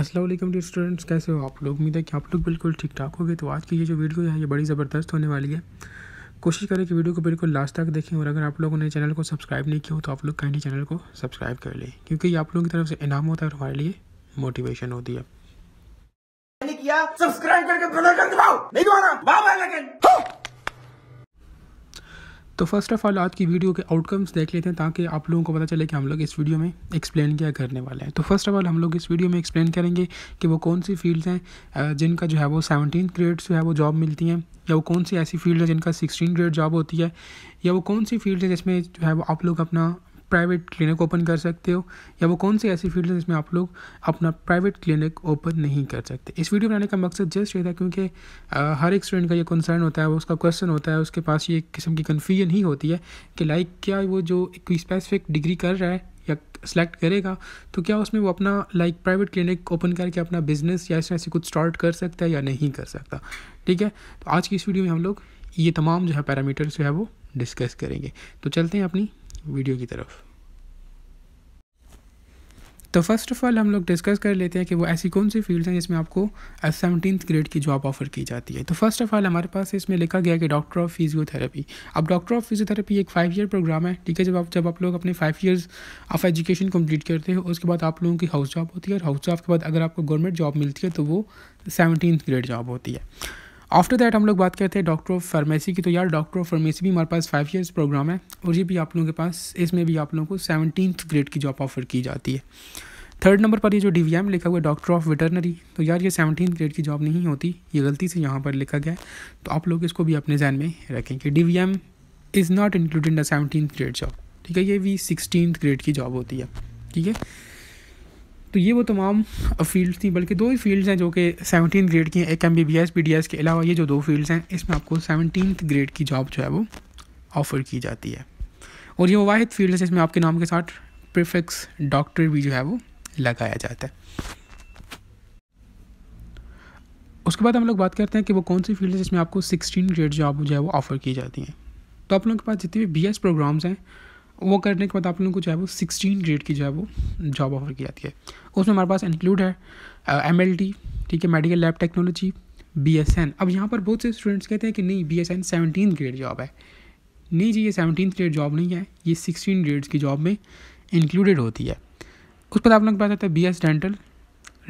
Aslam D students कैसे हो आप लोग उम्मीद है कि आप लोग बिल्कुल ठीक ठाक गए तो आज की ये जो वीडियो है ये बड़ी ज़बरदस्त होने वाली है कोशिश करें कि वीडियो को बिल्कुल लास्ट तक देखें और अगर आप लोगों ने चैनल को सब्सक्राइब नहीं किया हो तो आप लोग कहीं चैनल को सब्सक्राइब कर लें क्योंकि ये आप लोगों की तरफ से इनाम होता है और हमारे लिए मोटिवेशन होती है किया तो फर्स्ट ऑफ़ ऑल आज की वीडियो के आउटकम्स देख लेते हैं ताकि आप लोगों को पता चले कि हम लोग इस वीडियो में एक्सप्लेन क्या करने वाले हैं तो फर्स्ट ऑफ़ ऑल हम लोग इस वीडियो में एक्सप्लेन करेंगे कि वो कौन सी फील्ड्स हैं जिनका जो है वो सेवनटीन ग्रेड जो है वो जॉब मिलती हैं या वो कौन सी ऐसी फील्ड है जिनका सिक्सटीन ग्रेड जॉब होती है या वो कौन सी फील्ड है जिसमें जो है वो आप लोग अपना प्राइवेट क्लिनिक ओपन कर सकते हो या वो कौन सी ऐसी फील्ड है जिसमें आप लोग अपना प्राइवेट क्लिनिक ओपन नहीं कर सकते इस वीडियो बनाने का मकसद जस्ट ये था क्योंकि हर एक स्टूडेंट का ये कंसर्न होता है वो उसका क्वेश्चन होता है उसके पास ये किस्म की कन्फ्यूजन ही होती है कि लाइक क्या वो जो कोई स्पेसिफिक डिग्री कर रहा है या सेलेक्ट करेगा तो क्या उसमें वो अपना लाइक प्राइवेट क्लिनिक ओपन करके अपना बिजनेस या इस तरह से कुछ स्टार्ट कर सकता है या नहीं कर सकता ठीक है तो आज की इस वीडियो में हम लोग ये तमाम जो है पैरामीटर्स जो है वो डिस्कस करेंगे तो चलते हैं अपनी वीडियो की तरफ तो फर्स्ट ऑफ ऑल हम लोग डिस्कस कर लेते हैं कि वो ऐसी कौन सी फील्ड्स हैं जिसमें आपको सेवनटीन ग्रेड की जॉब ऑफर की जाती है तो फर्स्ट ऑफ ऑल हमारे पास इसमें लिखा गया कि डॉक्टर ऑफ फिजियोथेरेपी अब डॉक्टर ऑफ फिजियोथेरेपी एक फाइव ईयर प्रोग्राम है ठीक है जब आप जब आप लोग अपने five years of education complete करते हैं उसके बाद आप लोगों की हाउस जॉब होती है और हाउस जॉब के बाद अगर आपको गवर्नमेंट जॉब मिलती है तो वो सेवनटीन ग्रेड जॉब होती है आफ्टर दैट हम लोग बात करते हैं डॉक्टर ऑफ फार्मेसी की तो यार डॉक्टर ऑफ फार्मेसी भी हमारे पास फाइव ईयर्स प्रोग्राम है और ये भी आप लोगों के पास इसमें भी आप लोगों को सेवनटीन ग्रेड की जॉब ऑफर की जाती है थर्ड नंबर पर ये जो डी लिखा हुआ है डॉक्टर ऑफ वेटरनरी तो यार ये सेवनटीन ग्रेड की जॉब नहीं होती ये गलती से यहाँ पर लिखा गया है तो आप लोग इसको भी अपने जहन में रखें कि D is not included the seventeen grade job ठीक है ये भी सिक्सटीन ग्रेड की जॉब होती है ठीक है तो ये वो तमाम फील्ड्स थी बल्कि दो ही फील्ड्स हैं जो कि सेवनटीन ग्रेड की हैं एक M B B S B D S के अलावा ये जो दो फील्ड्स हैं इसमें आपको सेवनटीन ग्रेड की जॉब जो है वो ऑफ़र की जाती है और ये वाद फील्ड है जिसमें आपके नाम के साथ प्रिफिक्स डॉक्टर भी जो है वो लगाया जाता है उसके बाद हम लोग बात करते हैं कि वो कौन सी फील्ड है जिसमें आपको सिक्सटीन ग्रेड जॉब जो है वो ऑफ़र की जाती हैं तो आप लोगों के पास जितने भी बी एस प्रोग्राम्स हैं वो करने के बाद आप लोगों को जो है वो सिक्सटीन ग्रेड की जो है वो जॉब ऑफर की जाती है उसमें हमारे पास इंक्लूड है एम एल टी ठीक है medical lab technology B S N अब यहाँ पर बहुत से स्टूडेंट्स कहते हैं कि नहीं B S N seventeen grade job है नहीं जी ये सेवनटीन ग्रेड जॉब नहीं है ये सिक्सटीन ग्रेड्स की जॉब में इंक्लूडेड होती है उसके बाद आप लोग के है B S dental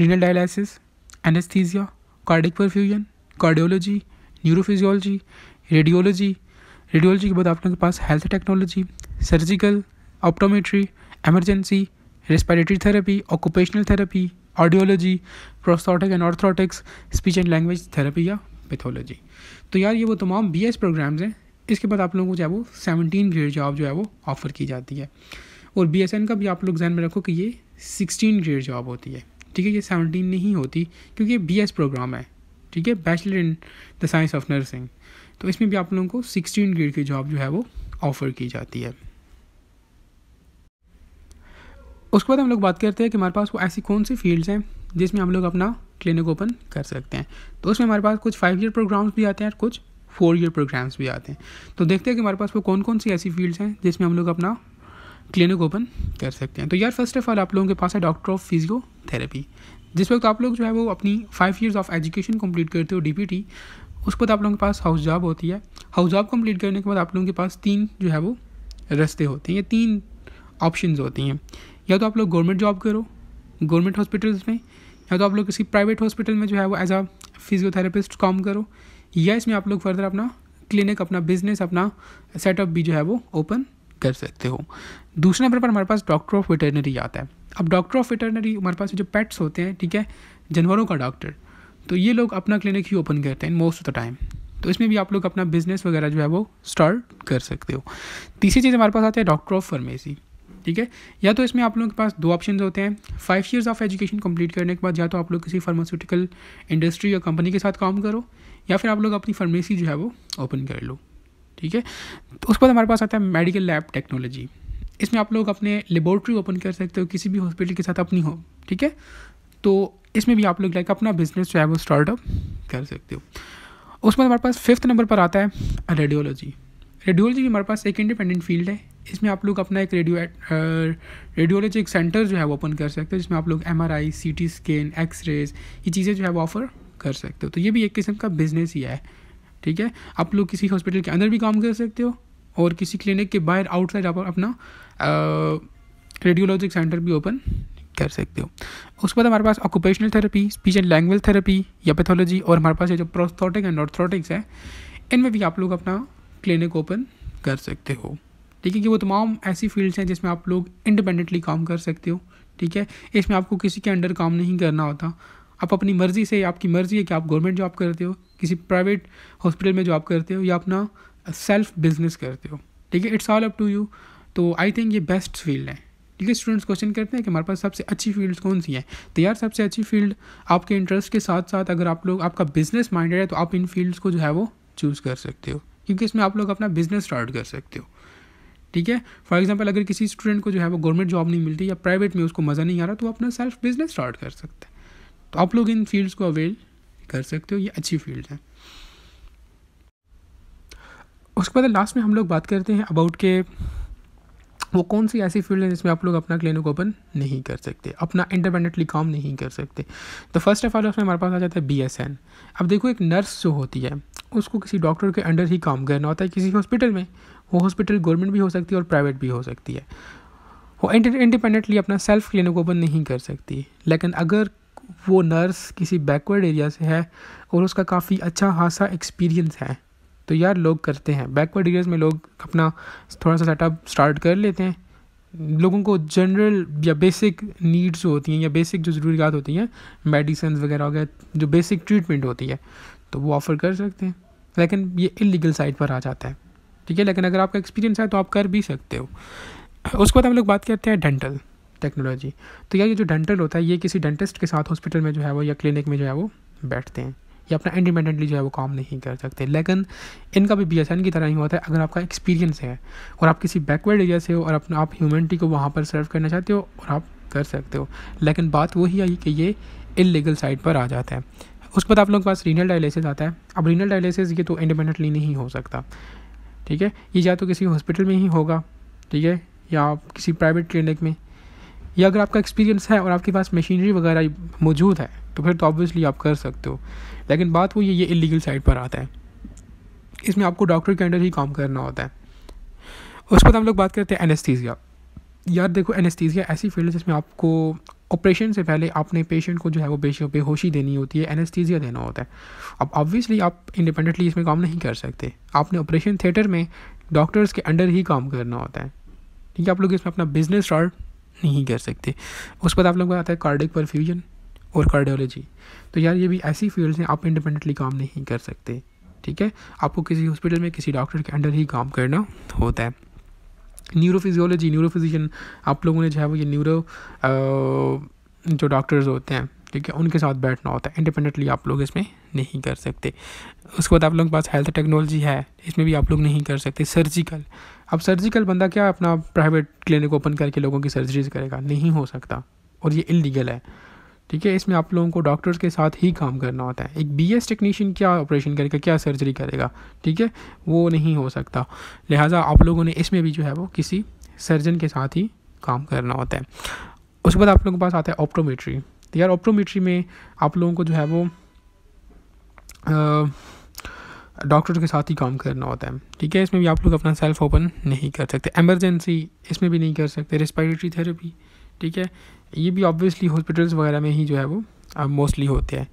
renal dialysis anaesthesia cardiac perfusion cardiology neurophysiology radiology radiology के बाद आप लोगों के पास health technology surgical optometry emergency respiratory therapy occupational therapy audiology prosthetic and orthotics speech and language therapy या पैथोलॉजी तो यार ये वो तमाम बी एस प्रोग्राम्स हैं इसके बाद आप लोगों को जो है वो सेवनटीन ग्रेड जॉब जो है वो ऑफ़र की जाती है और बी एस एन का भी आप लोग जहन में रखो कि ये सिक्सटीन ग्रेड जॉब होती है ठीक है ये सेवनटीन नहीं होती क्योंकि ये बी एस प्रोग्राम है ठीक है bachelor in the science of nursing तो इसमें भी आप लोगों को सिक्सटीन ग्रेड की जॉब जो है वो ऑफ़र की जाती है उसके बाद हम लोग बात करते हैं कि हमारे पास वो ऐसी कौन सी फील्ड्स हैं जिसमें हम लोग अपना क्लिनिक ओपन कर सकते हैं तो उसमें हमारे पास कुछ फाइव ईयर प्रोग्राम्स भी आते हैं और कुछ फोर ईयर प्रोग्राम्स भी आते हैं तो देखते हैं कि हमारे पास वो कौन कौन सी ऐसी फील्ड्स हैं जिसमें हम लोग अपना क्लिनिक ओपन कर सकते हैं तो यार फर्स्ट ऑफ ऑल आप लोगों के पास है डॉक्टर ऑफ फिजियोथेरेपी जिस वक्त आप लोग जो है वो अपनी five years of education complete करते हो टी उसके बाद आप लोगों के पास हाउस जॉब होती है हाउस जॉब कंप्लीट करने के बाद आप लोगों के पास तीन जो है वो रस्ते होते हैं ये तीन ऑप्शंस होती हैं या तो आप लोग गवर्नमेंट जॉब करो गवर्नमेंट हॉस्पिटल्स में या तो आप लोग किसी प्राइवेट हॉस्पिटल में जो है वो एज अ फिजियोथेरापिस्ट काम करो या इसमें आप लोग फर्दर अपना क्लिनिक अपना बिजनेस अपना सेटअप भी जो है वो ओपन कर सकते हो दूसरे नंबर पर हमारे पास डॉक्टर ऑफ वेटरनरी आता है अब डॉक्टर ऑफ वेटरनरी हमारे पास जो पेट्स होते हैं ठीक है जानवरों का डॉक्टर तो ये लोग अपना क्लिनिक ही ओपन करते हैं मोस्ट ऑफ द टाइम तो इसमें भी आप लोग अपना बिजनेस वगैरह जो है वो स्टार्ट कर सकते हो तीसरी चीज़ हमारे पास आती है डॉक्टर ऑफ फार्मेसी ठीक है या तो इसमें आप लोगों के पास दो ऑप्शन होते हैं five years of education complete करने के बाद या तो आप लोग किसी फार्मास्यूटिकल इंडस्ट्री या कंपनी के साथ काम करो या फिर आप लोग अपनी फार्मेसी जो है वो ओपन कर लो ठीक है तो उसके बाद हमारे पास आता है मेडिकल लैब टेक्नोलॉजी इसमें आप लोग अपने लेबोरेटरी ओपन कर सकते हो किसी भी हॉस्पिटल के साथ अपनी हो ठीक है तो इसमें भी आप लोग लाइक अपना बिजनेस जो है वो स्टार्टअप कर सकते हो उसके बाद हमारे पास फिफ्थ नंबर पर आता है रेडियोलॉजी रेडियोलॉजी भी हमारे पास एक इंडिपेंडेंट फील्ड है इसमें आप लोग अपना एक रेडियो रेडियोलॉजी एक सेंटर जो है वो ओपन कर सकते हो जिसमें आप लोग M R I C T scan X rays ये चीज़ें जो है वो ऑफ़र कर सकते हो तो ये भी एक किस्म का बिज़नेस ही है ठीक है आप लोग किसी हॉस्पिटल के अंदर भी काम कर सकते हो और किसी क्लिनिक के बाहर आउटसाइड आप अपना रेडियोलॉजिक सेंटर भी ओपन कर सकते हो उसके बाद हमारे पास occupational therapy speech and language therapy या पैथोलॉजी और हमारे पास ये जो प्रोस्थोटिक एंड ऑर्थोटिक्स है इनमें भी आप लोग अपना क्लिनिक ओपन कर सकते हो ठीक है कि वो तमाम ऐसी फील्ड्स हैं जिसमें आप लोग इंडिपेंडेंटली काम कर सकते हो ठीक है इसमें आपको किसी के अंडर काम नहीं करना होता आप अपनी मर्ज़ी से आपकी मर्ज़ी है कि आप गवर्नमेंट जॉब करते हो किसी प्राइवेट हॉस्पिटल में जॉब करते हो या अपना सेल्फ बिजनेस करते हो ठीक है it's all up to you तो आई थिंक ये बेस्ट फील्ड है ठीक है स्टूडेंट्स क्वेश्चन करते हैं कि हमारे पास सबसे अच्छी फील्ड्स कौन सी हैं तो यार सबसे अच्छी फील्ड आपके इंटरेस्ट के साथ साथ अगर आप लोग आपका बिजनेस माइंडेड है तो आप इन फील्ड्स को जो है वो चूज़ कर सकते हो क्योंकि इसमें आप लोग अपना बिजनेस स्टार्ट कर सकते हो ठीक है फॉर एग्जाम्पल अगर किसी स्टूडेंट को जो है वो गवर्नमेंट जॉब नहीं मिलती या प्राइवेट में उसको मज़ा नहीं आ रहा तो वो अपना सेल्फ बिजनेस स्टार्ट कर सकता है तो आप लोग इन फील्ड्स को अवेल कर सकते हो ये अच्छी फील्ड है उसके बाद लास्ट में हम लोग बात करते हैं अबाउट के वो कौन सी ऐसी फील्ड है जिसमें आप लोग अपना क्लिनिक ओपन नहीं कर सकते अपना इंडिपेंडेंटली काम नहीं कर सकते तो फर्स्ट ऑफ ऑल उसमें हमारे पास आ जाता है बी एस एन अब देखो एक नर्स जो होती है उसको किसी डॉक्टर के अंडर ही काम करना होता है किसी हॉस्पिटल में वो हॉस्पिटल गवर्नमेंट भी हो सकती है और प्राइवेट भी हो सकती है वो इंडिपेंडेंटली अपना सेल्फ क्लिनिक ओपन नहीं कर सकती लेकिन अगर वो नर्स किसी बैकवर्ड एरिया से है और उसका काफ़ी अच्छा खासा एक्सपीरियंस है तो यार लोग करते हैं बैकवर्ड एरियाज़ में लोग अपना थोड़ा सा सेटअप स्टार्ट कर लेते हैं लोगों को जनरल या बेसिक नीड्स जो होती हैं या बेसिक जो ज़रूरियात होती हैं मेडिसन वगैरह वगैरह जो बेसिक ट्रीटमेंट होती है तो वो ऑफ़र कर सकते हैं लेकिन ये इलीगल साइड पर आ जाता है ठीक है लेकिन अगर आपका एक्सपीरियंस है तो आप कर भी सकते हो उसके बाद हम लोग बात करते हैं डेंटल टेक्नोलॉजी तो यार ये जो डेंटल होता है ये किसी डेंटिस्ट के साथ हॉस्पिटल में जो है वो या क्लिनिक में जो है वो बैठते हैं ये अपना इंडिपेंडेंटली जो है वो काम नहीं कर सकते लेकिन इनका भी बी एस एन की तरह ही होता है अगर आपका एक्सपीरियंस है और आप किसी बैकवर्ड एरिया से हो और अपना आप ह्यूमनिटी को वहाँ पर सर्व करना चाहते हो और आप कर सकते हो लेकिन बात वही आई कि ये इलीगल साइड पर आ जाता है उसके बाद आप लोगों के पास रीनल डायलिसिस आता है अब रीनल डायलिसिस ये तो इंडिपेंडेंटली नहीं हो सकता ठीक है ये या तो किसी हॉस्पिटल में ही होगा ठीक है या किसी प्राइवेट क्लिनिक में या अगर आपका एक्सपीरियंस है और आपके पास मशीनरी वगैरह मौजूद है तो फिर तो ऑब्वियसली आप कर सकते हो लेकिन बात वो ये ये इलीगल साइड पर आता है इसमें आपको डॉक्टर के अंडर ही काम करना होता है उसके बाद हम लोग बात करते हैं एनेस्थीसिया यार देखो एनेस्थीसिया ऐसी फील्ड है जिसमें आपको ऑपरेशन से पहले आपने पेशेंट को जो है वो बेहोशी देनी होती है एनेस्थीजिया देना होता है अब ऑब्वियसली आप इंडिपेंडेंटली इसमें काम नहीं कर सकते आपने ऑपरेशन थिएटर में डॉक्टर्स के अंडर ही काम करना होता है ठीक है आप लोग इसमें अपना बिजनेस स्टार्ट नहीं कर सकते उस पर आप लोग को आता है कार्डिक परफ्यूजन और कार्डियोलॉजी तो यार ये भी ऐसी फील्ड्स हैं आप इंडिपेंडेंटली काम नहीं कर सकते ठीक है आपको किसी हॉस्पिटल में किसी डॉक्टर के अंडर ही काम करना होता है न्यूरोफिजियोलॉजी न्यूरोफिजिशियन आप लोगों ने जो है वो ये न्यूरो जो डॉक्टर्स होते हैं ठीक है उनके साथ बैठना होता है इंडिपेंडेंटली आप लोग इसमें नहीं कर सकते उसके बाद आप लोगों के पास हेल्थ टेक्नोलॉजी है इसमें भी आप लोग नहीं कर सकते सर्जिकल अब सर्जिकल बंदा क्या अपना प्राइवेट क्लिनिक ओपन करके लोगों की सर्जरीज करेगा नहीं हो सकता और ये इलीगल है ठीक है इसमें आप लोगों को डॉक्टर्स के साथ ही काम करना होता है एक बीएस टेक्नीशियन क्या ऑपरेशन करेगा क्या सर्जरी करेगा ठीक है वो नहीं हो सकता लिहाजा आप लोगों ने इसमें भी जो है वो किसी सर्जन के साथ ही काम करना होता है उसके बाद आप लोगों के पास आता है ऑप्टोमेट्री तो यार ऑप्टोमेट्री में आप लोगों को जो है वो डॉक्टर के साथ ही काम करना होता है ठीक है इसमें भी आप लोग अपना सेल्फ ओपन नहीं कर सकते एमरजेंसी इसमें भी नहीं कर सकते रेस्पायरेटरी थेरेपी ठीक है ये भी ऑब्वियसली हॉस्पिटल्स वगैरह में ही जो है वो मोस्टली होते हैं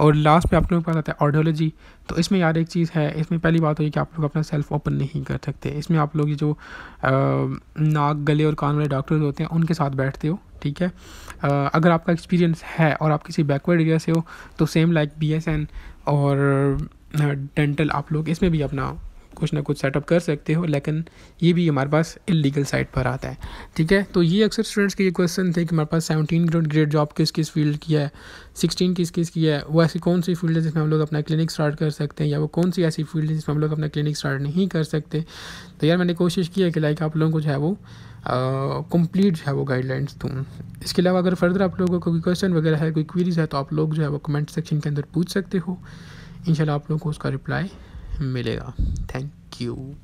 और लास्ट में आप लोगों के पास आता है ऑडियोलॉजी तो इसमें यार एक चीज़ है इसमें पहली बात होगी कि आप लोग अपना सेल्फ ओपन नहीं कर सकते इसमें आप लोग जो आ, नाक गले और कान वाले डॉक्टर्स होते हैं उनके साथ बैठते हो ठीक है आ, अगर आपका एक्सपीरियंस है और आप किसी बैकवर्ड एरिया से हो तो सेम लाइक बी और डेंटल आप लोग इसमें भी अपना कुछ ना कुछ सेटअप कर सकते हो लेकिन ये भी हमारे पास इलीगल साइड पर आता है ठीक है तो ये अक्सर स्टूडेंट्स के ये क्वेश्चन थे कि हमारे पास सेवनटीन ग्रेड जॉब किस किस फील्ड की है सिक्सटीन किस किस की है वो ऐसी कौन सी फील्ड है जिसमें हम लोग अपना क्लिनिक स्टार्ट कर सकते हैं या वो कौन सी ऐसी फील्ड है जिसमें हम लोग अपना क्लिनिक स्टार्ट नहीं कर सकते तो यार मैंने कोशिश की है कि लाइक आप लोगों को जो है वो कंप्लीट जो है वो गाइडलाइंस दूँ इसके अलावा अगर फर्दर आप लोगों को कोई क्वेश्चन वगैरह है कोई क्वीरीज है तो आप लोग जो है वो कमेंट सेक्शन के अंदर पूछ सकते हो इंशाल्लाह आप लोगों को उसका रिप्लाई मिलेगा थैंक यू